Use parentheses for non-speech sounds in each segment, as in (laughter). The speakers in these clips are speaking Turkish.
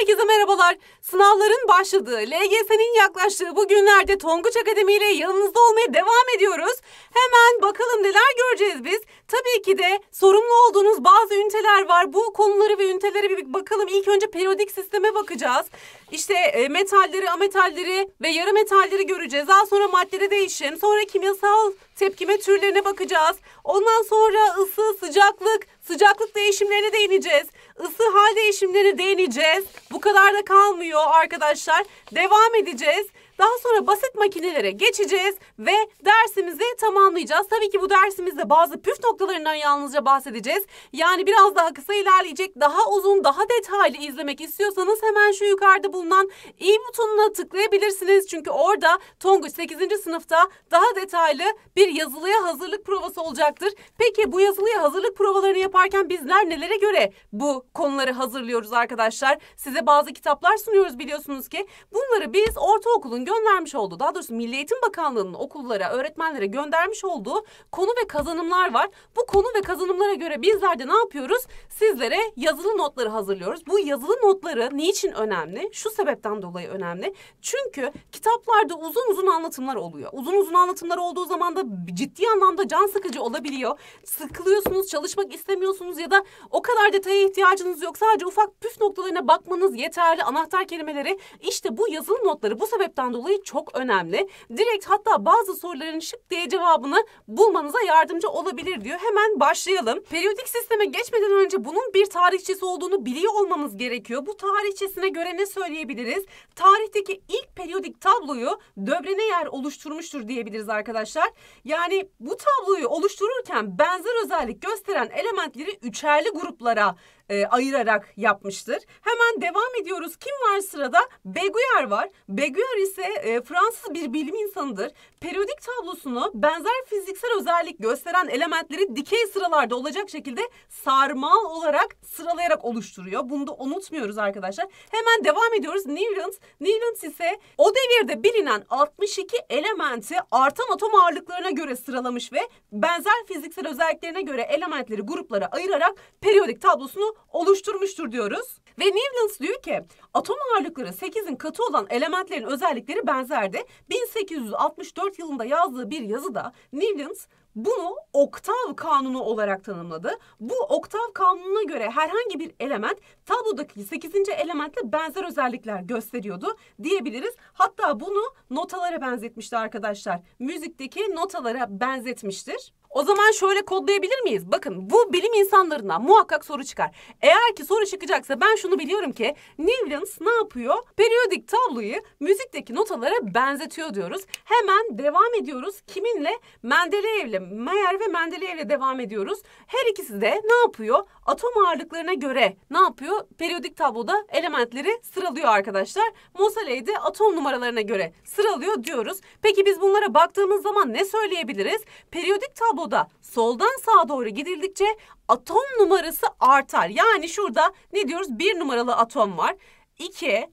Herkese merhabalar. Sınavların başladığı, LGS'nin yaklaştığı bu günlerde Tonguç Akademi ile yanınızda olmaya devam ediyoruz. Hemen bakalım neler göreceğiz biz. Tabii ki de sorumlu olduğunuz bazı üniteler var. Bu konuları ve ünitelere bir bakalım. İlk önce periyodik sisteme bakacağız. İşte e, metalleri, ametalleri ve yarı metalleri göreceğiz. Daha sonra maddede değişim, sonra kimyasal tepkime türlerine bakacağız. Ondan sonra ısı, sıcaklık, sıcaklık değişimlerine değineceğiz. Isı hal değişimlerine değineceğiz. Bu kadar da kalmıyor arkadaşlar. Devam edeceğiz. Daha sonra basit makinelere geçeceğiz ve dersimizi tamamlayacağız. Tabii ki bu dersimizde bazı püf noktalarından yalnızca bahsedeceğiz. Yani biraz daha kısa ilerleyecek, daha uzun, daha detaylı izlemek istiyorsanız hemen şu yukarıda bulunan i butonuna tıklayabilirsiniz. Çünkü orada Tonguç 8. sınıfta daha detaylı bir yazılıya hazırlık provası olacaktır. Peki bu yazılıya hazırlık provalarını yaparken bizler nelere göre bu konuları hazırlıyoruz arkadaşlar? Size bazı kitaplar sunuyoruz biliyorsunuz ki. Bunları biz ortaokulun göndermiş olduğu daha doğrusu Milli Eğitim Bakanlığı'nın okullara, öğretmenlere göndermiş olduğu konu ve kazanımlar var. Bu konu ve kazanımlara göre bizler de ne yapıyoruz? Sizlere yazılı notları hazırlıyoruz. Bu yazılı notları niçin önemli? Şu sebepten dolayı önemli. Çünkü kitaplarda uzun uzun anlatımlar oluyor. Uzun uzun anlatımlar olduğu zaman da ciddi anlamda can sıkıcı olabiliyor. Sıkılıyorsunuz, çalışmak istemiyorsunuz ya da o kadar detaya ihtiyacınız yok. Sadece ufak püf noktalarına bakmanız yeterli. Anahtar kelimeleri işte bu yazılı notları bu sebepten dolayı dolayı çok önemli. Direkt hatta bazı soruların şık diye cevabını bulmanıza yardımcı olabilir diyor. Hemen başlayalım. Periyodik sisteme geçmeden önce bunun bir tarihçesi olduğunu biliyor olmamız gerekiyor. Bu tarihçesine göre ne söyleyebiliriz? Tarihteki ilk periyodik tabloyu döbrene yer oluşturmuştur diyebiliriz arkadaşlar. Yani bu tabloyu oluştururken benzer özellik gösteren elementleri üçerli gruplara e, ayırarak yapmıştır. Hemen devam ediyoruz. Kim var sırada? Beguer var. Beguer ise e, Fransız bir bilim insanıdır. Periyodik tablosunu benzer fiziksel özellik gösteren elementleri dikey sıralarda olacak şekilde sarmal olarak sıralayarak oluşturuyor. Bunu da unutmuyoruz arkadaşlar. Hemen devam ediyoruz. Newlands. Newlands ise o devirde bilinen 62 elementi artan atom ağırlıklarına göre sıralamış ve benzer fiziksel özelliklerine göre elementleri gruplara ayırarak periyodik tablosunu oluşturmuştur diyoruz. Ve Newlands diyor ki atom ağırlıkları 8'in katı olan elementlerin özellikleri benzerdi. 1864 yılında yazdığı bir yazıda Newlands bunu oktav kanunu olarak tanımladı. Bu oktav kanununa göre herhangi bir element tablodaki 8. elementle benzer özellikler gösteriyordu diyebiliriz. Hatta bunu notalara benzetmişti arkadaşlar. Müzikteki notalara benzetmiştir. O zaman şöyle kodlayabilir miyiz? Bakın bu bilim insanlarına muhakkak soru çıkar. Eğer ki soru çıkacaksa ben şunu biliyorum ki Newlands ne yapıyor? Periyodik tabloyu müzikteki notalara benzetiyor diyoruz. Hemen devam ediyoruz. Kiminle? Mendeleev'le. Meyer ve Mendeleev'le devam ediyoruz. Her ikisi de ne yapıyor? atom ağırlıklarına göre ne yapıyor? Periyodik tabloda elementleri sıralıyor arkadaşlar. Mosaley de atom numaralarına göre sıralıyor diyoruz. Peki biz bunlara baktığımız zaman ne söyleyebiliriz? Periyodik tabloda soldan sağa doğru gidildikçe atom numarası artar. Yani şurada ne diyoruz? Bir numaralı atom var. 2,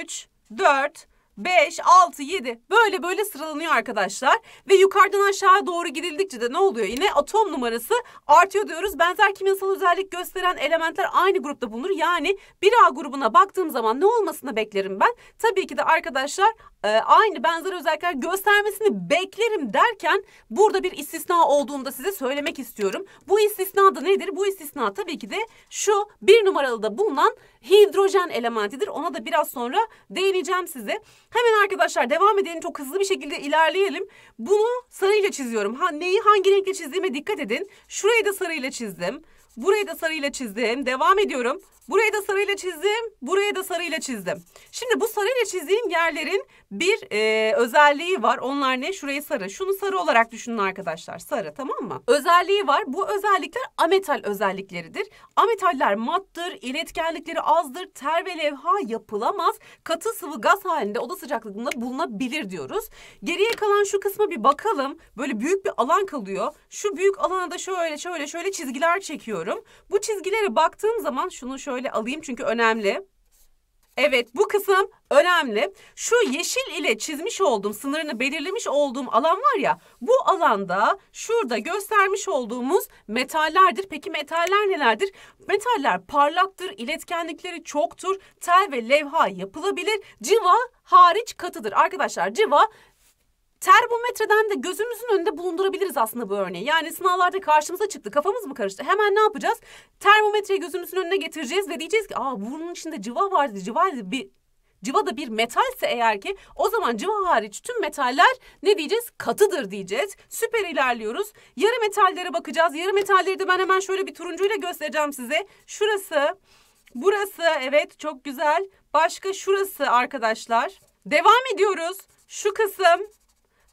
3, 4, 5, 6, 7 böyle böyle sıralanıyor arkadaşlar. Ve yukarıdan aşağıya doğru gidildikçe de ne oluyor yine? Atom numarası artıyor diyoruz. Benzer kimyasal özellik gösteren elementler aynı grupta bulunur. Yani 1A grubuna baktığım zaman ne olmasını beklerim ben? Tabii ki de arkadaşlar e, aynı benzer özellikler göstermesini beklerim derken burada bir istisna olduğunu da size söylemek istiyorum. Bu istisna da nedir? Bu istisna tabii ki de şu bir numaralı da bulunan hidrojen elementidir. Ona da biraz sonra değineceğim size. Hemen arkadaşlar devam edelim. Çok hızlı bir şekilde ilerleyelim. Bunu sarıyla çiziyorum. Ha, neyi hangi renkle çizdiğime dikkat edin. Şurayı da sarıyla çizdim. Burayı da sarıyla çizdim. Devam ediyorum. Burayı da sarıyla çizdim. Burayı da sarıyla çizdim. Şimdi bu sarıyla çizdiğim yerlerin bir e, özelliği var. Onlar ne? Şurayı sarı. Şunu sarı olarak düşünün arkadaşlar. Sarı tamam mı? Özelliği var. Bu özellikler ametal özellikleridir. Ametaller mattır, iletkenlikleri azdır, ter ve levha yapılamaz. Katı sıvı gaz halinde oda sıcaklığında bulunabilir diyoruz. Geriye kalan şu kısma bir bakalım. Böyle büyük bir alan kalıyor. Şu büyük alana da şöyle şöyle şöyle çizgiler çekiyorum. Bu çizgilere baktığım zaman şunu şöyle şöyle alayım çünkü önemli. Evet bu kısım önemli. Şu yeşil ile çizmiş olduğum sınırını belirlemiş olduğum alan var ya bu alanda şurada göstermiş olduğumuz metallerdir. Peki metaller nelerdir? Metaller parlaktır, iletkenlikleri çoktur, tel ve levha yapılabilir, civa hariç katıdır. Arkadaşlar civa Termometreden de gözümüzün önünde bulundurabiliriz aslında bu örneği. Yani sınavlarda karşımıza çıktı kafamız mı karıştı? Hemen ne yapacağız? Termometreyi gözümüzün önüne getireceğiz ve diyeceğiz ki aa bunun içinde civa vardı civa bir Civa da bir metalse eğer ki o zaman civa hariç tüm metaller ne diyeceğiz? Katıdır diyeceğiz. Süper ilerliyoruz. Yarı metallere bakacağız. Yarı metalleri de ben hemen şöyle bir turuncuyla göstereceğim size. Şurası, burası evet çok güzel. Başka şurası arkadaşlar. Devam ediyoruz. Şu kısım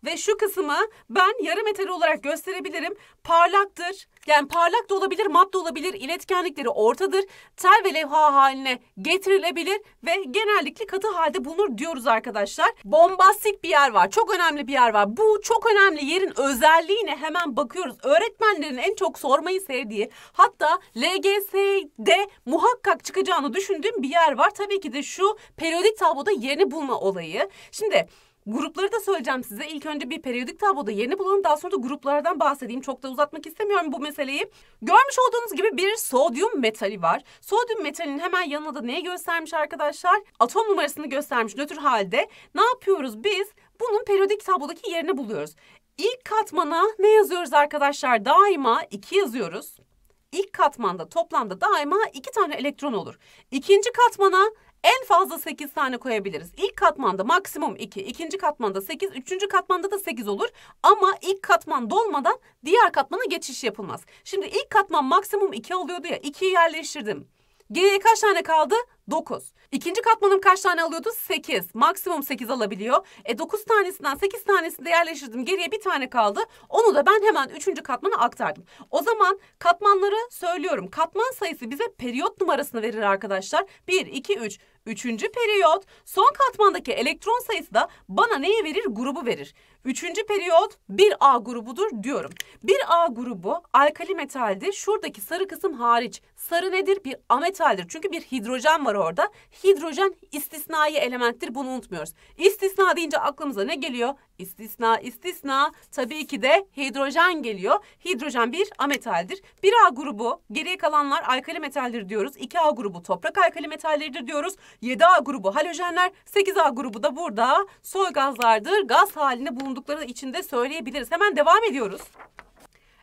ve şu kısmı ben yarı metal olarak gösterebilirim. Parlaktır. Yani parlak da olabilir, mat da olabilir. İletkenlikleri ortadır. Tel ve levha haline getirilebilir ve genellikle katı halde bulunur diyoruz arkadaşlar. Bombastik bir yer var. Çok önemli bir yer var. Bu çok önemli yerin özelliğine hemen bakıyoruz. Öğretmenlerin en çok sormayı sevdiği hatta LGS'de muhakkak çıkacağını düşündüğüm bir yer var. Tabii ki de şu periyodik tabloda yerini bulma olayı. Şimdi Grupları da söyleyeceğim size. İlk önce bir periyodik tabloda yerini bulalım. Daha sonra da gruplardan bahsedeyim. Çok da uzatmak istemiyorum bu meseleyi. Görmüş olduğunuz gibi bir sodyum metali var. Sodyum metalinin hemen yanına da neyi göstermiş arkadaşlar? Atom numarasını göstermiş nötr halde. Ne yapıyoruz biz? Bunun periyodik tablodaki yerini buluyoruz. İlk katmana ne yazıyoruz arkadaşlar? Daima 2 yazıyoruz. İlk katmanda toplamda daima 2 tane elektron olur. İkinci katmana en fazla 8 tane koyabiliriz. İlk katmanda maksimum 2, ikinci katmanda 8, üçüncü katmanda da 8 olur. Ama ilk katman dolmadan diğer katmana geçiş yapılmaz. Şimdi ilk katman maksimum 2 alıyordu ya, 2'yi yerleştirdim. Geriye kaç tane kaldı? 9. İkinci katmanım kaç tane alıyordu? 8. Maksimum 8 alabiliyor. E 9 tanesinden 8 tanesini de yerleştirdim. Geriye bir tane kaldı. Onu da ben hemen 3. katmana aktardım. O zaman katmanları söylüyorum. Katman sayısı bize periyot numarasını verir arkadaşlar. 1, 2, 3. Üçüncü periyot son katmandaki elektron sayısı da bana neyi verir? Grubu verir. Üçüncü periyot 1A grubudur diyorum. 1A grubu alkali metaldir. şuradaki sarı kısım hariç. Sarı nedir? Bir ametaldir. Çünkü bir hidrojen var orada. Hidrojen istisnai elementtir. Bunu unutmuyoruz. İstisna deyince aklımıza ne geliyor? İstisna, istisna. Tabii ki de hidrojen geliyor. Hidrojen bir ametaldir. 1A grubu geriye kalanlar alkali metaldir diyoruz. 2A grubu toprak alkali metalleridir diyoruz. 7A grubu halojenler, 8A grubu da burada soy gazlardır. Gaz halinde bulunduğu oldukları için söyleyebiliriz. Hemen devam ediyoruz.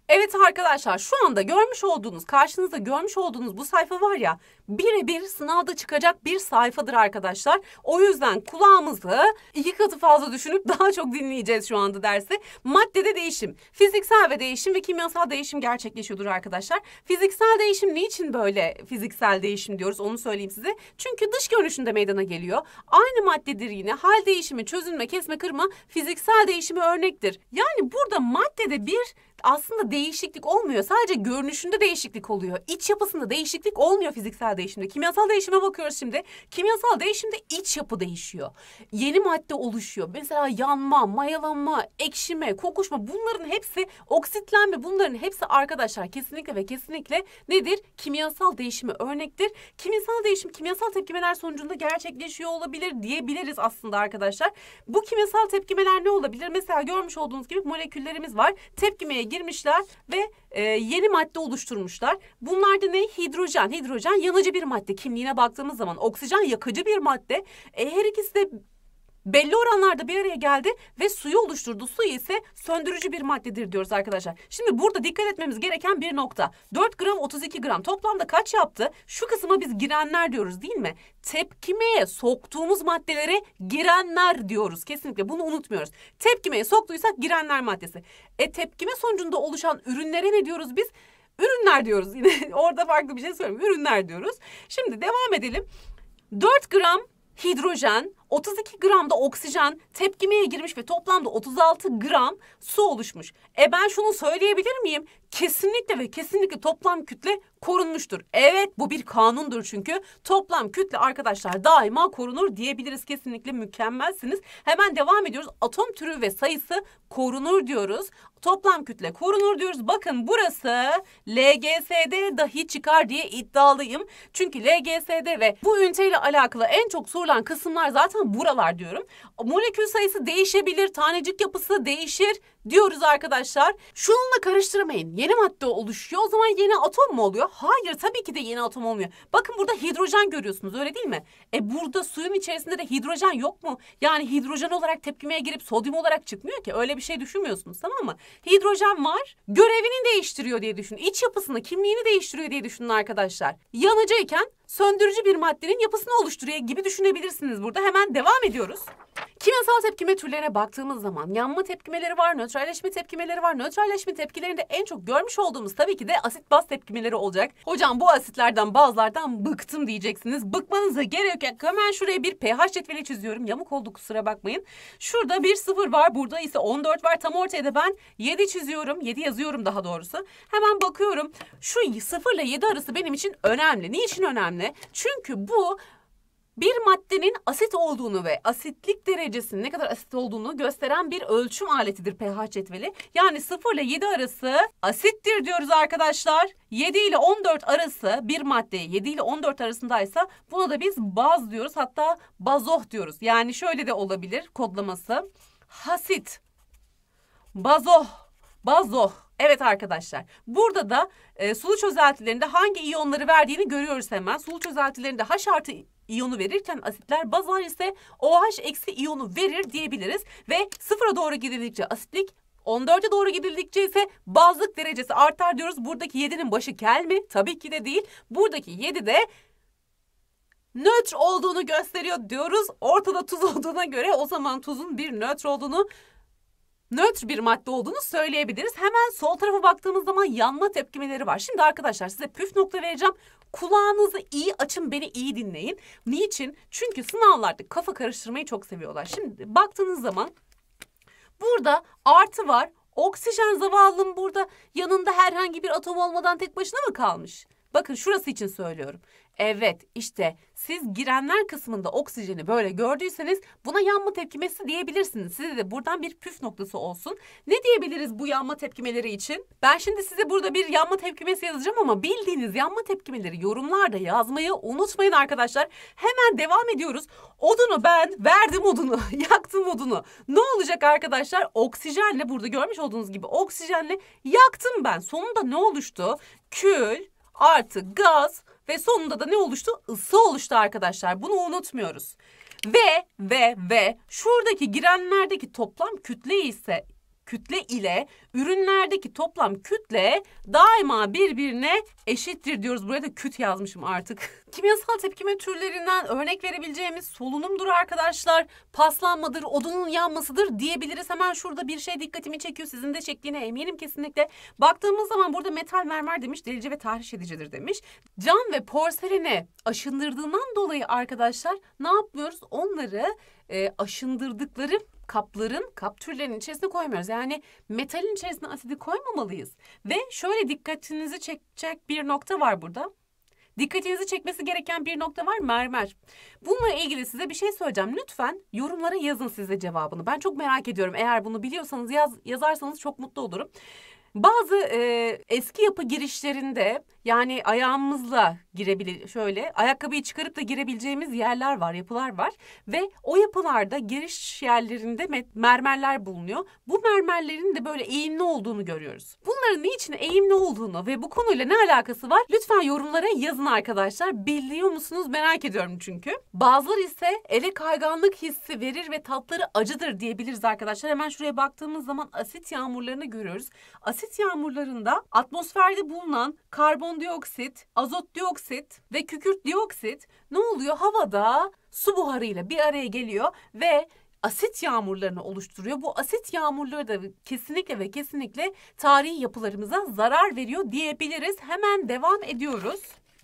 Evet arkadaşlar şu anda görmüş olduğunuz karşınızda görmüş olduğunuz bu sayfa var ya birebir sınavda çıkacak bir sayfadır arkadaşlar. O yüzden kulağımızı iki katı fazla düşünüp (laughs) daha çok dinleyeceğiz şu anda dersi. Maddede değişim, fiziksel ve değişim ve kimyasal değişim gerçekleşiyordur arkadaşlar. Fiziksel değişim niçin böyle fiziksel değişim diyoruz onu söyleyeyim size. Çünkü dış görünüşünde meydana geliyor. Aynı maddedir yine hal değişimi, çözünme, kesme, kırma fiziksel değişimi örnektir. Yani burada maddede bir aslında değişiklik olmuyor. Sadece görünüşünde değişiklik oluyor. İç yapısında değişiklik olmuyor fiziksel değişimde. Kimyasal değişime bakıyoruz şimdi. Kimyasal değişimde iç yapı değişiyor. Yeni madde oluşuyor. Mesela yanma, mayalanma, ekşime, kokuşma bunların hepsi oksitlenme bunların hepsi arkadaşlar kesinlikle ve kesinlikle nedir? Kimyasal değişimi örnektir. Kimyasal değişim kimyasal tepkimeler sonucunda gerçekleşiyor olabilir diyebiliriz aslında arkadaşlar. Bu kimyasal tepkimeler ne olabilir? Mesela görmüş olduğunuz gibi moleküllerimiz var. Tepkimeye girmişler ve e, yeni madde oluşturmuşlar. Bunlar da ne? Hidrojen. Hidrojen yanıcı bir madde. Kimliğine baktığımız zaman oksijen yakıcı bir madde. E, her ikisi de belli oranlarda bir araya geldi ve suyu oluşturdu. Su ise söndürücü bir maddedir diyoruz arkadaşlar. Şimdi burada dikkat etmemiz gereken bir nokta. 4 gram 32 gram toplamda kaç yaptı? Şu kısma biz girenler diyoruz değil mi? Tepkimeye soktuğumuz maddelere girenler diyoruz. Kesinlikle bunu unutmuyoruz. Tepkimeye soktuysak girenler maddesi. E tepkime sonucunda oluşan ürünlere ne diyoruz biz? Ürünler diyoruz. (laughs) Yine orada farklı bir şey söylüyorum. Ürünler diyoruz. Şimdi devam edelim. 4 gram hidrojen, 32 gramda oksijen tepkimeye girmiş ve toplamda 36 gram su oluşmuş. E ben şunu söyleyebilir miyim? Kesinlikle ve kesinlikle toplam kütle korunmuştur. Evet bu bir kanundur çünkü toplam kütle arkadaşlar daima korunur diyebiliriz. Kesinlikle mükemmelsiniz. Hemen devam ediyoruz. Atom türü ve sayısı korunur diyoruz. Toplam kütle korunur diyoruz. Bakın burası L.G.S.D. dahi çıkar diye iddialıyım. Çünkü L.G.S.D. ve bu üniteyle alakalı en çok sorulan kısımlar zaten buralar diyorum. Molekül sayısı değişebilir, tanecik yapısı değişir diyoruz arkadaşlar. Şununla karıştırmayın. Yeni madde oluşuyor. O zaman yeni atom mu oluyor? Hayır tabii ki de yeni atom olmuyor. Bakın burada hidrojen görüyorsunuz öyle değil mi? E burada suyun içerisinde de hidrojen yok mu? Yani hidrojen olarak tepkimeye girip sodyum olarak çıkmıyor ki. Öyle bir şey düşünmüyorsunuz tamam mı? Hidrojen var. Görevini değiştiriyor diye düşünün. İç yapısını, kimliğini değiştiriyor diye düşünün arkadaşlar. Yanıcıyken söndürücü bir maddenin yapısını oluşturuyor gibi düşünebilirsiniz burada. Hemen devam ediyoruz. Kimyasal tepkime türlerine baktığımız zaman yanma tepkimeleri var, nötr nötralleşme tepkimeleri var. Nötralleşme tepkilerinde en çok görmüş olduğumuz tabii ki de asit baz tepkimeleri olacak. Hocam bu asitlerden bazılardan bıktım diyeceksiniz. Bıkmanıza gerek yok. Hemen şuraya bir pH cetveli çiziyorum. Yamuk oldu kusura bakmayın. Şurada bir sıfır var. Burada ise 14 var. Tam ortaya da ben 7 çiziyorum. 7 yazıyorum daha doğrusu. Hemen bakıyorum. Şu 0 ile 7 arası benim için önemli. Niçin önemli? Çünkü bu bir maddenin asit olduğunu ve asitlik derecesinin ne kadar asit olduğunu gösteren bir ölçüm aletidir pH cetveli. Yani 0 ile 7 arası asittir diyoruz arkadaşlar. 7 ile 14 arası bir madde 7 ile 14 arasındaysa buna da biz baz diyoruz. Hatta bazoh diyoruz. Yani şöyle de olabilir kodlaması. Hasit, bazoh, bazoh Evet arkadaşlar burada da e, sulu çözeltilerinde hangi iyonları verdiğini görüyoruz hemen. Sulu çözeltilerinde H artı iyonu verirken asitler bazan ise OH eksi iyonu verir diyebiliriz. Ve sıfıra doğru gidildikçe asitlik 14'e doğru gidildikçe ise bazlık derecesi artar diyoruz. Buradaki 7'nin başı kel mi? Tabii ki de değil. Buradaki 7 de nötr olduğunu gösteriyor diyoruz. Ortada tuz (laughs) olduğuna göre o zaman tuzun bir nötr olduğunu nötr bir madde olduğunu söyleyebiliriz. Hemen sol tarafa baktığımız zaman yanma tepkimeleri var. Şimdi arkadaşlar size püf nokta vereceğim. Kulağınızı iyi açın, beni iyi dinleyin. Niçin? Çünkü sınavlarda kafa karıştırmayı çok seviyorlar. Şimdi baktığınız zaman burada artı var. Oksijen zavallım burada yanında herhangi bir atom olmadan tek başına mı kalmış? Bakın şurası için söylüyorum. Evet işte siz girenler kısmında oksijeni böyle gördüyseniz buna yanma tepkimesi diyebilirsiniz. Size de buradan bir püf noktası olsun. Ne diyebiliriz bu yanma tepkimeleri için? Ben şimdi size burada bir yanma tepkimesi yazacağım ama bildiğiniz yanma tepkimeleri yorumlarda yazmayı unutmayın arkadaşlar. Hemen devam ediyoruz. Odunu ben verdim odunu, (laughs) yaktım odunu. Ne olacak arkadaşlar? Oksijenle burada görmüş olduğunuz gibi oksijenle yaktım ben. Sonunda ne oluştu? Kül artı gaz ve sonunda da ne oluştu? Isı oluştu arkadaşlar. Bunu unutmuyoruz. Ve ve ve şuradaki girenlerdeki toplam kütle ise kütle ile ürünlerdeki toplam kütle daima birbirine eşittir diyoruz. Buraya da küt yazmışım artık. (laughs) Kimyasal tepkime türlerinden örnek verebileceğimiz solunumdur arkadaşlar. Paslanmadır, odunun yanmasıdır diyebiliriz. Hemen şurada bir şey dikkatimi çekiyor. Sizin de çektiğine eminim kesinlikle. Baktığımız zaman burada metal mermer demiş, delici ve tahriş edicidir demiş. Cam ve porseline aşındırdığından dolayı arkadaşlar ne yapmıyoruz? Onları e, aşındırdıkları kapların, kap türlerinin içerisine koymuyoruz. Yani metalin içerisine asidi koymamalıyız. Ve şöyle dikkatinizi çekecek bir nokta var burada. Dikkatinizi çekmesi gereken bir nokta var mermer. Bununla ilgili size bir şey söyleyeceğim. Lütfen yorumlara yazın size cevabını. Ben çok merak ediyorum. Eğer bunu biliyorsanız yaz, yazarsanız çok mutlu olurum. Bazı e, eski yapı girişlerinde yani ayağımızla girebilir şöyle ayakkabıyı çıkarıp da girebileceğimiz yerler var, yapılar var ve o yapılarda giriş yerlerinde mermerler bulunuyor. Bu mermerlerin de böyle eğimli olduğunu görüyoruz. Bunların niçin eğimli olduğunu ve bu konuyla ne alakası var? Lütfen yorumlara yazın arkadaşlar. Biliyor musunuz merak ediyorum çünkü. Bazıları ise ele kayganlık hissi verir ve tatları acıdır diyebiliriz arkadaşlar. Hemen şuraya baktığımız zaman asit yağmurlarını görüyoruz. Asit basit yağmurlarında atmosferde bulunan karbondioksit, azot dioksit ve kükürt dioksit ne oluyor? Havada su buharıyla bir araya geliyor ve asit yağmurlarını oluşturuyor. Bu asit yağmurları da kesinlikle ve kesinlikle tarihi yapılarımıza zarar veriyor diyebiliriz. Hemen devam ediyoruz.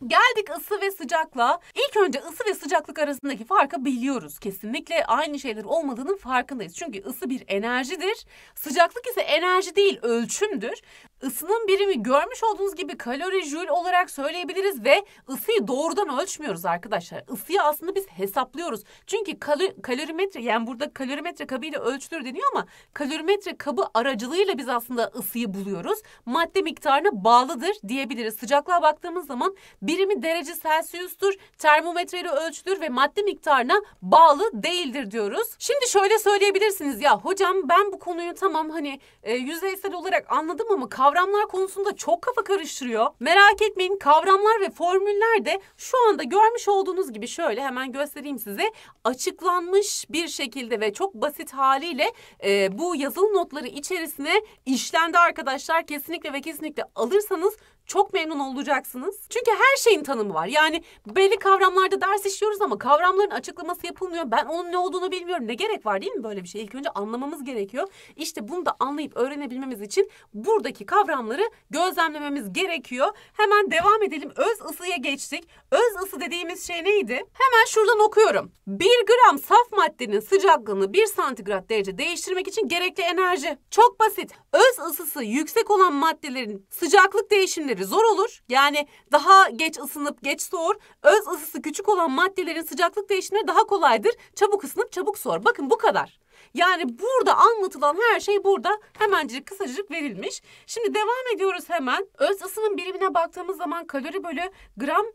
Geldik ısı ve sıcakla. İlk önce ısı ve sıcaklık arasındaki farkı biliyoruz. Kesinlikle aynı şeyler olmadığının farkındayız. Çünkü ısı bir enerjidir. Sıcaklık ise enerji değil ölçümdür ısının birimi görmüş olduğunuz gibi kalori jül olarak söyleyebiliriz ve ısıyı doğrudan ölçmüyoruz arkadaşlar. Isıyı aslında biz hesaplıyoruz. Çünkü kal- kalorimetre yani burada kalorimetre kabı ile ölçülür deniyor ama kalorimetre kabı aracılığıyla biz aslında ısıyı buluyoruz. Madde miktarına bağlıdır diyebiliriz. Sıcaklığa baktığımız zaman birimi derece Celsius'tur. Termometre ile ölçülür ve madde miktarına bağlı değildir diyoruz. Şimdi şöyle söyleyebilirsiniz ya hocam ben bu konuyu tamam hani e, yüzeysel olarak anladım ama kavram kavramlar konusunda çok kafa karıştırıyor. Merak etmeyin kavramlar ve formüller de şu anda görmüş olduğunuz gibi şöyle hemen göstereyim size. Açıklanmış bir şekilde ve çok basit haliyle e, bu yazılı notları içerisine işlendi arkadaşlar. Kesinlikle ve kesinlikle alırsanız çok memnun olacaksınız. Çünkü her şeyin tanımı var. Yani belli kavramlarda ders işliyoruz ama kavramların açıklaması yapılmıyor. Ben onun ne olduğunu bilmiyorum. Ne gerek var değil mi böyle bir şey? İlk önce anlamamız gerekiyor. İşte bunu da anlayıp öğrenebilmemiz için buradaki kavramları gözlemlememiz gerekiyor. Hemen devam edelim. Öz ısıya geçtik. Öz ısı dediğimiz şey neydi? Hemen şuradan okuyorum. Bir gram saf maddenin sıcaklığını bir santigrat derece değiştirmek için gerekli enerji. Çok basit. Öz ısısı yüksek olan maddelerin sıcaklık değişimleri işlemleri zor olur. Yani daha geç ısınıp geç soğur. Öz ısısı küçük olan maddelerin sıcaklık değişimleri daha kolaydır. Çabuk ısınıp çabuk soğur. Bakın bu kadar. Yani burada anlatılan her şey burada hemencik kısacık verilmiş. Şimdi devam ediyoruz hemen. Öz ısının birimine baktığımız zaman kalori bölü gram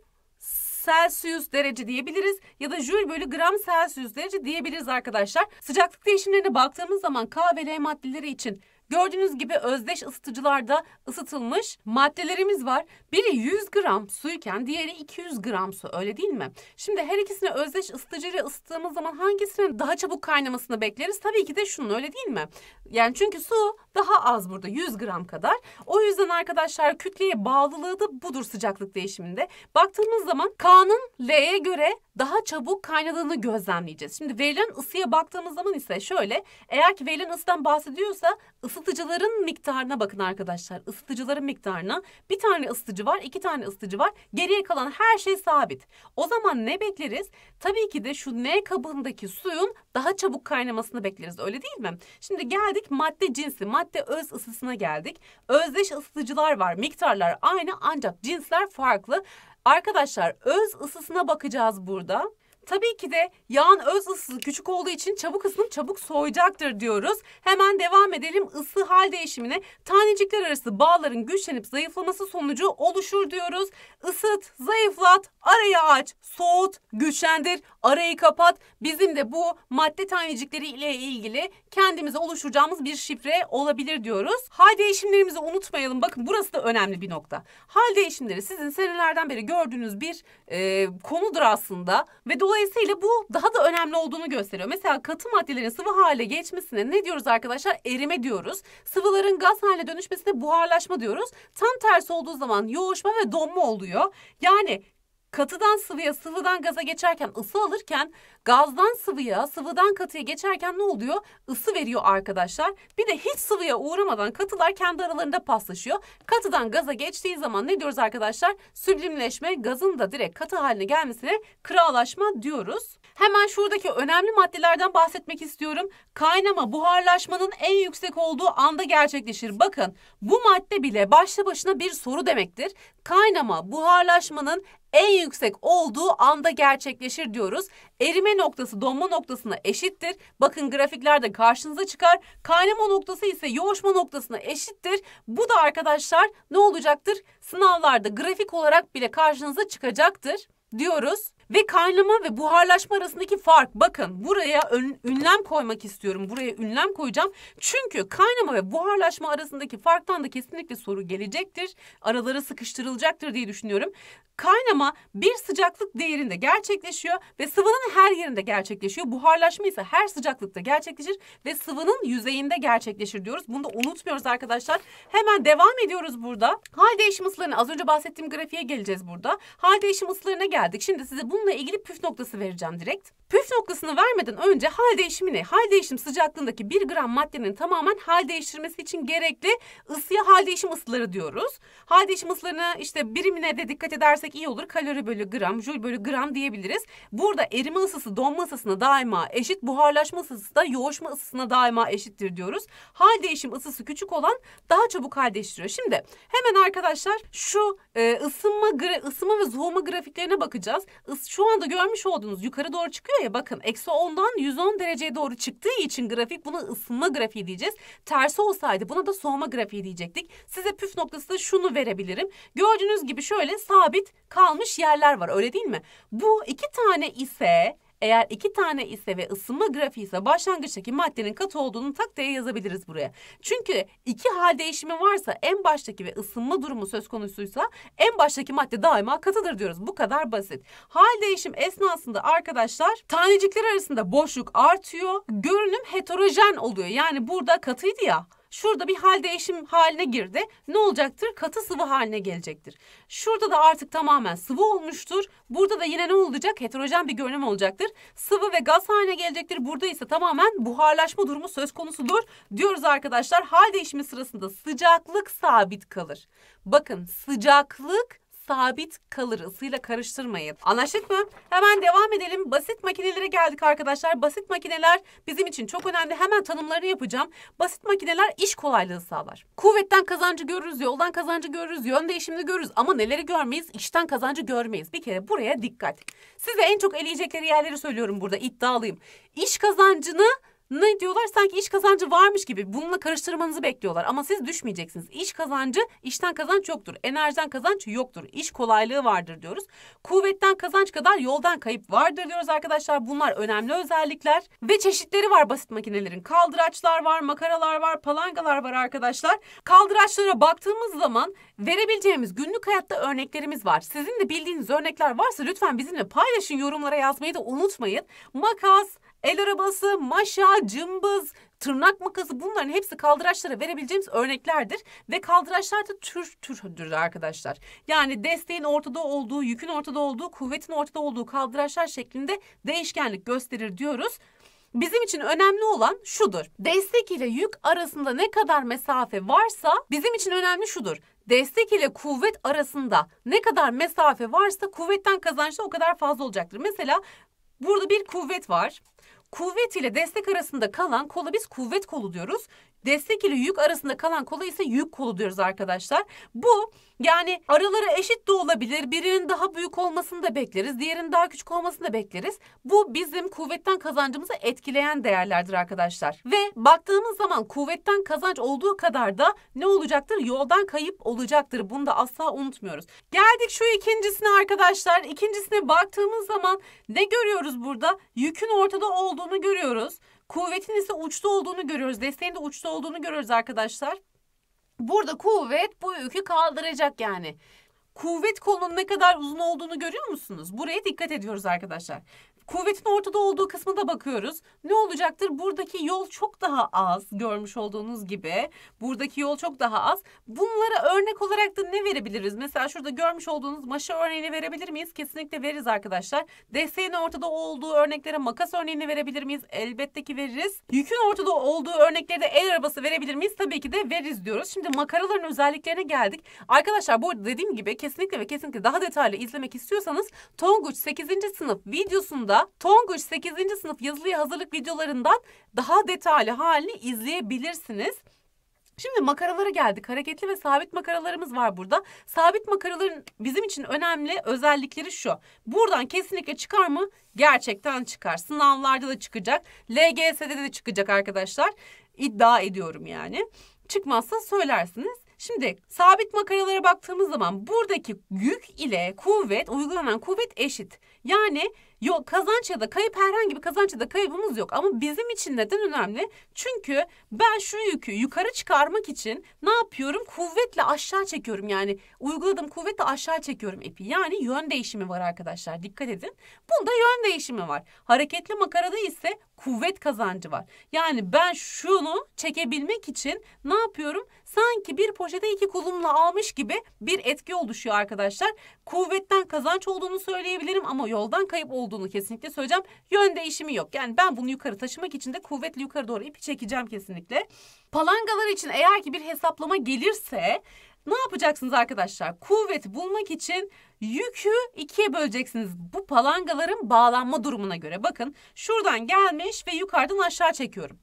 Celsius derece diyebiliriz ya da jül bölü gram Celsius derece diyebiliriz arkadaşlar. Sıcaklık değişimlerine baktığımız zaman K ve L maddeleri için Gördüğünüz gibi özdeş ısıtıcılarda ısıtılmış maddelerimiz var. Biri 100 gram suyken diğeri 200 gram su öyle değil mi? Şimdi her ikisini özdeş ısıtıcıyla ısıttığımız zaman hangisinin daha çabuk kaynamasını bekleriz? Tabii ki de şunun öyle değil mi? Yani çünkü su daha az burada 100 gram kadar. O yüzden arkadaşlar kütleye bağlılığı da budur sıcaklık değişiminde. Baktığımız zaman K'nın L'ye göre daha çabuk kaynadığını gözlemleyeceğiz. Şimdi verilen ısıya baktığımız zaman ise şöyle eğer ki verilen ısıdan bahsediyorsa ısıtıcıların miktarına bakın arkadaşlar. Isıtıcıların miktarına bir tane ısıtıcı var iki tane ısıtıcı var geriye kalan her şey sabit. O zaman ne bekleriz? Tabii ki de şu N kabındaki suyun daha çabuk kaynamasını bekleriz öyle değil mi? Şimdi geldik madde cinsi. Madde madde öz ısısına geldik. Özdeş ısıtıcılar var. Miktarlar aynı ancak cinsler farklı. Arkadaşlar öz ısısına bakacağız burada. Tabii ki de yağın öz ısısı küçük olduğu için çabuk ısınıp çabuk soğuyacaktır diyoruz. Hemen devam edelim ısı hal değişimine. Tanecikler arası bağların güçlenip zayıflaması sonucu oluşur diyoruz. Isıt, zayıflat, arayı aç, soğut, güçlendir, arayı kapat. Bizim de bu madde tanecikleri ile ilgili kendimize oluşturacağımız bir şifre olabilir diyoruz. Hal değişimlerimizi unutmayalım. Bakın burası da önemli bir nokta. Hal değişimleri sizin senelerden beri gördüğünüz bir e, konudur aslında ve dolayısıyla Dolayısıyla bu daha da önemli olduğunu gösteriyor. Mesela katı maddelerin sıvı hale geçmesine ne diyoruz arkadaşlar? Erime diyoruz. Sıvıların gaz haline dönüşmesine buharlaşma diyoruz. Tam tersi olduğu zaman yoğuşma ve donma oluyor. Yani katıdan sıvıya, sıvıdan gaza geçerken ısı alırken gazdan sıvıya, sıvıdan katıya geçerken ne oluyor? Isı veriyor arkadaşlar. Bir de hiç sıvıya uğramadan katılar kendi aralarında paslaşıyor. Katıdan gaza geçtiği zaman ne diyoruz arkadaşlar? Süblimleşme, gazın da direkt katı haline gelmesine krallaşma diyoruz. Hemen şuradaki önemli maddelerden bahsetmek istiyorum. Kaynama buharlaşmanın en yüksek olduğu anda gerçekleşir. Bakın bu madde bile başlı başına bir soru demektir. Kaynama buharlaşmanın en yüksek olduğu anda gerçekleşir diyoruz. Erime noktası donma noktasına eşittir. Bakın grafiklerde karşınıza çıkar. Kaynama noktası ise yoğuşma noktasına eşittir. Bu da arkadaşlar ne olacaktır? Sınavlarda grafik olarak bile karşınıza çıkacaktır diyoruz. Ve kaynama ve buharlaşma arasındaki fark bakın buraya ön, ünlem koymak istiyorum. Buraya ünlem koyacağım. Çünkü kaynama ve buharlaşma arasındaki farktan da kesinlikle soru gelecektir. Aralara sıkıştırılacaktır diye düşünüyorum. Kaynama bir sıcaklık değerinde gerçekleşiyor ve sıvının her yerinde gerçekleşiyor. Buharlaşma ise her sıcaklıkta gerçekleşir ve sıvının yüzeyinde gerçekleşir diyoruz. Bunu da unutmuyoruz arkadaşlar. Hemen devam ediyoruz burada. Hal değişim ısılarına az önce bahsettiğim grafiğe geleceğiz burada. Hal değişim ısılarına geldik. Şimdi size bu Bununla ilgili püf noktası vereceğim direkt. Püf noktasını vermeden önce hal değişimi ne? Hal değişim sıcaklığındaki 1 gram maddenin tamamen hal değiştirmesi için gerekli ısıya hal değişim ısıları diyoruz. Hal değişim ısılarına işte birimine de dikkat edersek iyi olur. Kalori bölü gram, jül bölü gram diyebiliriz. Burada erime ısısı donma ısısına daima eşit, buharlaşma ısısı da yoğuşma ısısına daima eşittir diyoruz. Hal değişim ısısı küçük olan daha çabuk hal değiştiriyor. Şimdi hemen arkadaşlar şu e, ısınma, ısınma ve soğuma grafiklerine bakacağız. Is, şu anda görmüş olduğunuz yukarı doğru çıkıyor buraya bakın eksi 10'dan 110 dereceye doğru çıktığı için grafik buna ısınma grafiği diyeceğiz. Tersi olsaydı buna da soğuma grafiği diyecektik. Size püf noktası da şunu verebilirim. Gördüğünüz gibi şöyle sabit kalmış yerler var öyle değil mi? Bu iki tane ise eğer iki tane ise ve ısınma grafiği ise başlangıçtaki maddenin katı olduğunu tak diye yazabiliriz buraya. Çünkü iki hal değişimi varsa en baştaki ve ısınma durumu söz konusuysa en baştaki madde daima katıdır diyoruz. Bu kadar basit. Hal değişim esnasında arkadaşlar tanecikler arasında boşluk artıyor. Görünüm heterojen oluyor. Yani burada katıydı ya Şurada bir hal değişim haline girdi. Ne olacaktır? Katı sıvı haline gelecektir. Şurada da artık tamamen sıvı olmuştur. Burada da yine ne olacak? Heterojen bir görünüm olacaktır. Sıvı ve gaz haline gelecektir. Burada ise tamamen buharlaşma durumu söz konusudur. Diyoruz arkadaşlar hal değişimi sırasında sıcaklık sabit kalır. Bakın sıcaklık sabit kalır. Isıyla karıştırmayın. Anlaştık mı? Hemen devam edelim. Basit makinelere geldik arkadaşlar. Basit makineler bizim için çok önemli. Hemen tanımlarını yapacağım. Basit makineler iş kolaylığı sağlar. Kuvvetten kazancı görürüz, yoldan kazancı görürüz, yön değişimini görürüz ama neleri görmeyiz? İşten kazancı görmeyiz. Bir kere buraya dikkat. Size en çok eleyecekleri yerleri söylüyorum burada iddialıyım. İş kazancını ne diyorlar sanki iş kazancı varmış gibi bununla karıştırmanızı bekliyorlar ama siz düşmeyeceksiniz. İş kazancı işten kazanç yoktur. Enerjiden kazanç yoktur. İş kolaylığı vardır diyoruz. Kuvvetten kazanç kadar yoldan kayıp vardır diyoruz arkadaşlar. Bunlar önemli özellikler ve çeşitleri var basit makinelerin. Kaldıraçlar var, makaralar var, palangalar var arkadaşlar. Kaldıraçlara baktığımız zaman verebileceğimiz günlük hayatta örneklerimiz var. Sizin de bildiğiniz örnekler varsa lütfen bizimle paylaşın, yorumlara yazmayı da unutmayın. Makas, el arabası, maşa, cımbız, tırnak makası bunların hepsi kaldıraçlara verebileceğimiz örneklerdir. Ve kaldıraçlar da tür türdür arkadaşlar. Yani desteğin ortada olduğu, yükün ortada olduğu, kuvvetin ortada olduğu kaldıraçlar şeklinde değişkenlik gösterir diyoruz. Bizim için önemli olan şudur. Destek ile yük arasında ne kadar mesafe varsa bizim için önemli şudur. Destek ile kuvvet arasında ne kadar mesafe varsa kuvvetten kazanç da o kadar fazla olacaktır. Mesela burada bir kuvvet var kuvvet ile destek arasında kalan kola biz kuvvet kolu diyoruz. Destek ile yük arasında kalan kola ise yük kolu diyoruz arkadaşlar. Bu yani araları eşit de olabilir. Birinin daha büyük olmasını da bekleriz. Diğerinin daha küçük olmasını da bekleriz. Bu bizim kuvvetten kazancımızı etkileyen değerlerdir arkadaşlar. Ve baktığımız zaman kuvvetten kazanç olduğu kadar da ne olacaktır? Yoldan kayıp olacaktır. Bunu da asla unutmuyoruz. Geldik şu ikincisine arkadaşlar. İkincisine baktığımız zaman ne görüyoruz burada? Yükün ortada olduğunu görüyoruz. Kuvvetin ise uçta olduğunu görüyoruz. Desteğin de uçta olduğunu görüyoruz arkadaşlar. Burada kuvvet bu yükü kaldıracak yani. Kuvvet kolunun ne kadar uzun olduğunu görüyor musunuz? Buraya dikkat ediyoruz arkadaşlar. Kuvvetin ortada olduğu kısmı da bakıyoruz. Ne olacaktır? Buradaki yol çok daha az görmüş olduğunuz gibi. Buradaki yol çok daha az. Bunlara örnek olarak da ne verebiliriz? Mesela şurada görmüş olduğunuz maşa örneğini verebilir miyiz? Kesinlikle veririz arkadaşlar. Desteğin ortada olduğu örneklere makas örneğini verebilir miyiz? Elbette ki veririz. Yükün ortada olduğu örneklere de el arabası verebilir miyiz? Tabii ki de veririz diyoruz. Şimdi makaraların özelliklerine geldik. Arkadaşlar bu dediğim gibi kesinlikle ve kesinlikle daha detaylı izlemek istiyorsanız Tonguç 8. sınıf videosunda Burada Tonguç 8. sınıf yazılı hazırlık videolarından daha detaylı halini izleyebilirsiniz. Şimdi makaralara geldik. Hareketli ve sabit makaralarımız var burada. Sabit makaraların bizim için önemli özellikleri şu. Buradan kesinlikle çıkar mı? Gerçekten çıkar. Sınavlarda da çıkacak. LGS'de de çıkacak arkadaşlar. İddia ediyorum yani. Çıkmazsa söylersiniz. Şimdi sabit makaralara baktığımız zaman buradaki yük ile kuvvet uygulanan kuvvet eşit. Yani Yok kazanç ya da kayıp herhangi bir kazanç ya da kaybımız yok. Ama bizim için neden önemli? Çünkü ben şu yükü yukarı çıkarmak için ne yapıyorum? Kuvvetle aşağı çekiyorum. Yani uyguladığım kuvvetle aşağı çekiyorum ipi. Yani yön değişimi var arkadaşlar. Dikkat edin. Bunda yön değişimi var. Hareketli makarada ise kuvvet kazancı var. Yani ben şunu çekebilmek için ne yapıyorum? sanki bir poşete iki kolumla almış gibi bir etki oluşuyor arkadaşlar. Kuvvetten kazanç olduğunu söyleyebilirim ama yoldan kayıp olduğunu kesinlikle söyleyeceğim. Yön değişimi yok. Yani ben bunu yukarı taşımak için de kuvvetli yukarı doğru ipi çekeceğim kesinlikle. Palangalar için eğer ki bir hesaplama gelirse ne yapacaksınız arkadaşlar? Kuvvet bulmak için yükü ikiye böleceksiniz. Bu palangaların bağlanma durumuna göre. Bakın şuradan gelmiş ve yukarıdan aşağı çekiyorum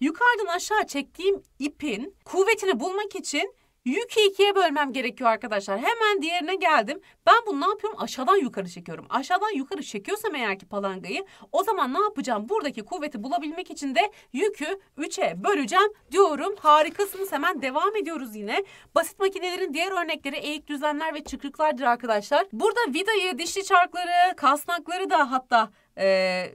yukarıdan aşağı çektiğim ipin kuvvetini bulmak için Yükü ikiye bölmem gerekiyor arkadaşlar. Hemen diğerine geldim. Ben bunu ne yapıyorum? Aşağıdan yukarı çekiyorum. Aşağıdan yukarı çekiyorsam eğer ki palangayı o zaman ne yapacağım? Buradaki kuvveti bulabilmek için de yükü 3'e böleceğim diyorum. Harikasınız. Hemen devam ediyoruz yine. Basit makinelerin diğer örnekleri eğik düzenler ve çıkrıklardır arkadaşlar. Burada vidayı, dişli çarkları, kasnakları da hatta... Ee,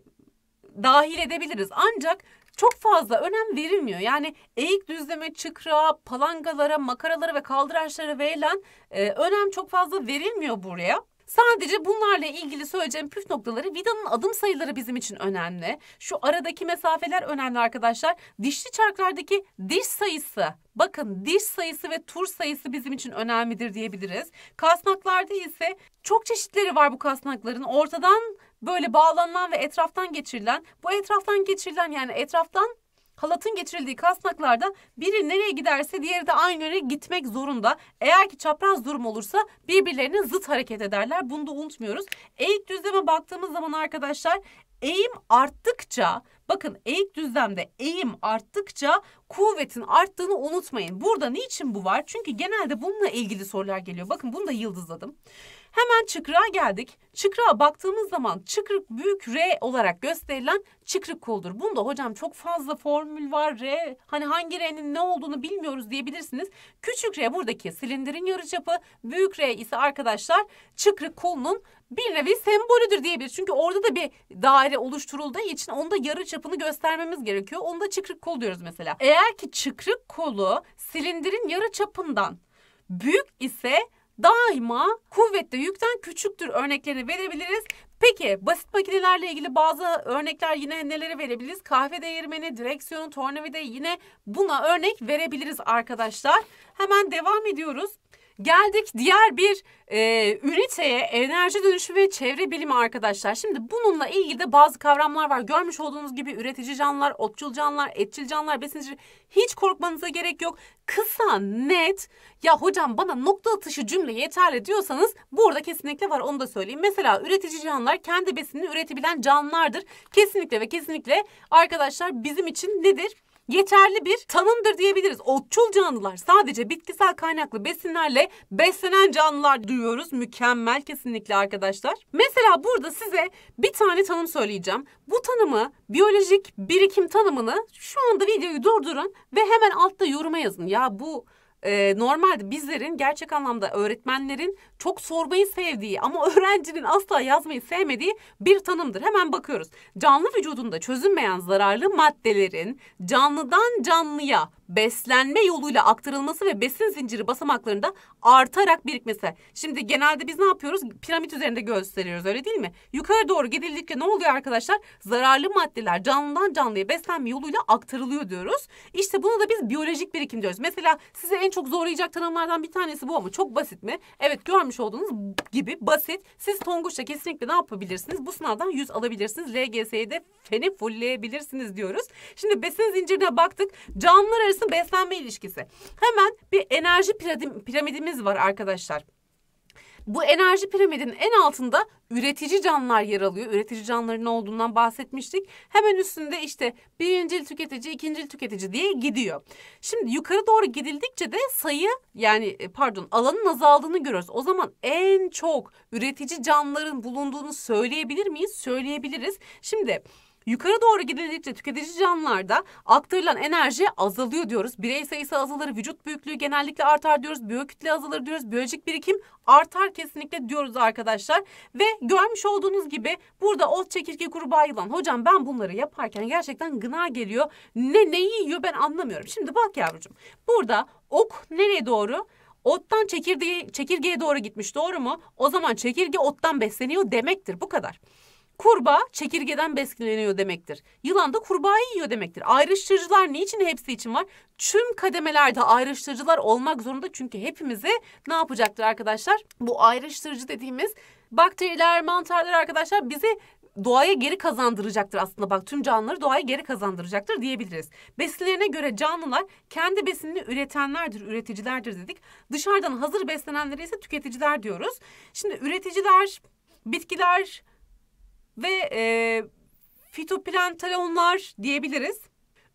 dahil edebiliriz. Ancak çok fazla önem verilmiyor. Yani eğik düzleme, çıkra, palangalara, makaralara ve kaldıraçlara verilen e, önem çok fazla verilmiyor buraya. Sadece bunlarla ilgili söyleyeceğim püf noktaları vidanın adım sayıları bizim için önemli. Şu aradaki mesafeler önemli arkadaşlar. Dişli çarklardaki diş sayısı bakın diş sayısı ve tur sayısı bizim için önemlidir diyebiliriz. Kasnaklarda ise çok çeşitleri var bu kasnakların. Ortadan böyle bağlanılan ve etraftan geçirilen bu etraftan geçirilen yani etraftan halatın geçirildiği kasnaklarda biri nereye giderse diğeri de aynı yöne gitmek zorunda. Eğer ki çapraz durum olursa birbirlerinin zıt hareket ederler. Bunu da unutmuyoruz. Eğik düzleme baktığımız zaman arkadaşlar eğim arttıkça bakın eğik düzlemde eğim arttıkça kuvvetin arttığını unutmayın. Burada niçin bu var? Çünkü genelde bununla ilgili sorular geliyor. Bakın bunu da yıldızladım. Hemen çıkrığa geldik. Çıkrığa baktığımız zaman çıkrık büyük R olarak gösterilen çıkrık koldur. Bunda hocam çok fazla formül var. R hani hangi R'nin ne olduğunu bilmiyoruz diyebilirsiniz. Küçük R buradaki silindirin yarıçapı, büyük R ise arkadaşlar çıkrık kolunun bir nevi sembolüdür diyebiliriz. Çünkü orada da bir daire oluşturulduğu için onda yarı çapını göstermemiz gerekiyor. Onda çıkrık kol diyoruz mesela. Eğer eğer ki çıkrık kolu silindirin yarı çapından büyük ise daima kuvvette yükten küçüktür örneklerini verebiliriz. Peki basit makinelerle ilgili bazı örnekler yine nelere verebiliriz? Kahve değirmeni, direksiyonu, tornavida yine buna örnek verebiliriz arkadaşlar. Hemen devam ediyoruz. Geldik diğer bir e, üniteye enerji dönüşü ve çevre bilimi arkadaşlar. Şimdi bununla ilgili de bazı kavramlar var. Görmüş olduğunuz gibi üretici canlılar, otçul canlılar, etçil canlılar, besinici hiç korkmanıza gerek yok. Kısa, net ya hocam bana nokta atışı cümle yeterli diyorsanız burada kesinlikle var onu da söyleyeyim. Mesela üretici canlılar kendi besinini üretebilen canlılardır. Kesinlikle ve kesinlikle arkadaşlar bizim için nedir? yeterli bir tanımdır diyebiliriz. Otçul canlılar sadece bitkisel kaynaklı besinlerle beslenen canlılar duyuyoruz. Mükemmel kesinlikle arkadaşlar. Mesela burada size bir tane tanım söyleyeceğim. Bu tanımı biyolojik birikim tanımını şu anda videoyu durdurun ve hemen altta yoruma yazın. Ya bu e, normalde bizlerin gerçek anlamda öğretmenlerin çok sormayı sevdiği ama (laughs) öğrencinin asla yazmayı sevmediği bir tanımdır. Hemen bakıyoruz. Canlı vücudunda çözünmeyen zararlı maddelerin canlıdan canlıya beslenme yoluyla aktarılması ve besin zinciri basamaklarında artarak birikmesi. Şimdi genelde biz ne yapıyoruz? Piramit üzerinde gösteriyoruz öyle değil mi? Yukarı doğru gidildikçe ne oluyor arkadaşlar? Zararlı maddeler canlıdan canlıya beslenme yoluyla aktarılıyor diyoruz. İşte bunu da biz biyolojik birikim diyoruz. Mesela size en çok zorlayacak tanımlardan bir tanesi bu ama çok basit mi? Evet görmüş görmüş olduğunuz gibi basit. Siz Tonguç'ta kesinlikle ne yapabilirsiniz? Bu sınavdan 100 alabilirsiniz. LGS'ye de feni fullleyebilirsiniz diyoruz. Şimdi besin zincirine baktık. Canlılar arası beslenme ilişkisi. Hemen bir enerji piramidimiz var arkadaşlar. Bu enerji piramidinin en altında üretici canlılar yer alıyor. Üretici canlıların ne olduğundan bahsetmiştik. Hemen üstünde işte birinci tüketici, ikinci tüketici diye gidiyor. Şimdi yukarı doğru gidildikçe de sayı yani e, pardon alanın azaldığını görüyoruz. O zaman en çok üretici canlıların bulunduğunu söyleyebilir miyiz? Söyleyebiliriz. Şimdi Yukarı doğru gidildikçe tüketici canlılarda aktarılan enerji azalıyor diyoruz. Birey sayısı azalır, vücut büyüklüğü genellikle artar diyoruz. Biyokütle azalır diyoruz. Biyolojik birikim artar kesinlikle diyoruz arkadaşlar. Ve görmüş olduğunuz gibi burada ot, çekirge, kurbağa, yılan. Hocam ben bunları yaparken gerçekten gına geliyor. Ne neyi yiyor ben anlamıyorum. Şimdi bak yavrucuğum. Burada ok nereye doğru? Ottan çekirdeğe, çekirgeye doğru gitmiş doğru mu? O zaman çekirge ottan besleniyor demektir bu kadar. Kurbağa çekirgeden besleniyor demektir. Yılan da kurbağayı yiyor demektir. Ayrıştırıcılar niçin hepsi için var? Tüm kademelerde ayrıştırıcılar olmak zorunda çünkü hepimizi ne yapacaktır arkadaşlar? Bu ayrıştırıcı dediğimiz bakteriler, mantarlar arkadaşlar bizi doğaya geri kazandıracaktır aslında bak tüm canlıları doğaya geri kazandıracaktır diyebiliriz. Besinlerine göre canlılar kendi besinini üretenlerdir, üreticilerdir dedik. Dışarıdan hazır beslenenleri ise tüketiciler diyoruz. Şimdi üreticiler, bitkiler, ve e, fitoplankttonlar diyebiliriz.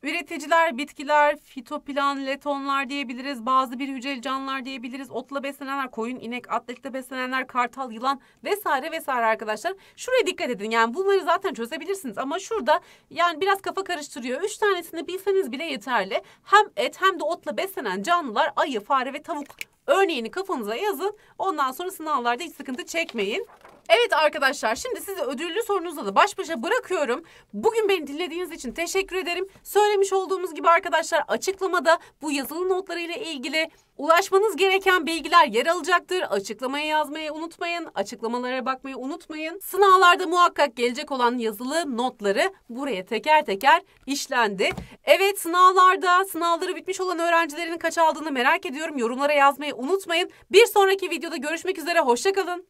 Üreticiler, bitkiler, fitoplanletonlar diyebiliriz, bazı bir hücreli canlılar diyebiliriz, otla beslenenler, koyun, inek, atletle beslenenler, kartal, yılan vesaire vesaire arkadaşlar. Şuraya dikkat edin yani bunları zaten çözebilirsiniz ama şurada yani biraz kafa karıştırıyor. Üç tanesini bilseniz bile yeterli. Hem et hem de otla beslenen canlılar ayı, fare ve tavuk örneğini kafanıza yazın. Ondan sonra sınavlarda hiç sıkıntı çekmeyin. Evet arkadaşlar şimdi size ödüllü sorunuzla da baş başa bırakıyorum. Bugün beni dinlediğiniz için teşekkür ederim. Söylemiş olduğumuz gibi arkadaşlar açıklamada bu yazılı notlarıyla ilgili ulaşmanız gereken bilgiler yer alacaktır. Açıklamaya yazmayı unutmayın. Açıklamalara bakmayı unutmayın. Sınavlarda muhakkak gelecek olan yazılı notları buraya teker teker işlendi. Evet sınavlarda sınavları bitmiş olan öğrencilerin kaç aldığını merak ediyorum. Yorumlara yazmayı unutmayın. Bir sonraki videoda görüşmek üzere. Hoşçakalın.